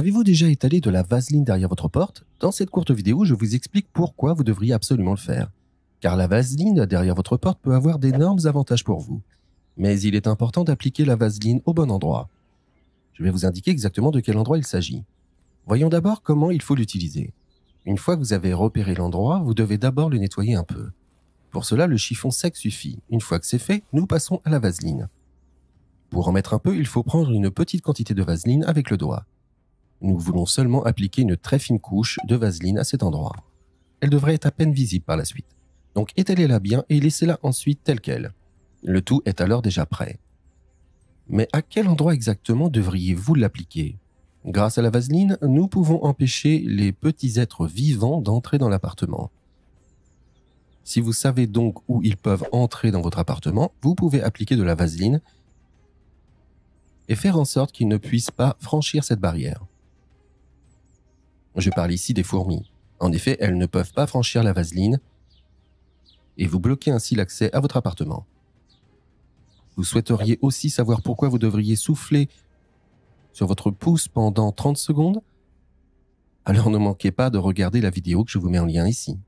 Avez-vous déjà étalé de la vaseline derrière votre porte Dans cette courte vidéo, je vous explique pourquoi vous devriez absolument le faire. Car la vaseline derrière votre porte peut avoir d'énormes avantages pour vous. Mais il est important d'appliquer la vaseline au bon endroit. Je vais vous indiquer exactement de quel endroit il s'agit. Voyons d'abord comment il faut l'utiliser. Une fois que vous avez repéré l'endroit, vous devez d'abord le nettoyer un peu. Pour cela, le chiffon sec suffit. Une fois que c'est fait, nous passons à la vaseline. Pour en mettre un peu, il faut prendre une petite quantité de vaseline avec le doigt. Nous voulons seulement appliquer une très fine couche de vaseline à cet endroit. Elle devrait être à peine visible par la suite. Donc étalez-la bien et laissez-la ensuite telle qu'elle. Le tout est alors déjà prêt. Mais à quel endroit exactement devriez-vous l'appliquer Grâce à la vaseline, nous pouvons empêcher les petits êtres vivants d'entrer dans l'appartement. Si vous savez donc où ils peuvent entrer dans votre appartement, vous pouvez appliquer de la vaseline et faire en sorte qu'ils ne puissent pas franchir cette barrière. Je parle ici des fourmis. En effet, elles ne peuvent pas franchir la vaseline et vous bloquez ainsi l'accès à votre appartement. Vous souhaiteriez aussi savoir pourquoi vous devriez souffler sur votre pouce pendant 30 secondes Alors ne manquez pas de regarder la vidéo que je vous mets en lien ici.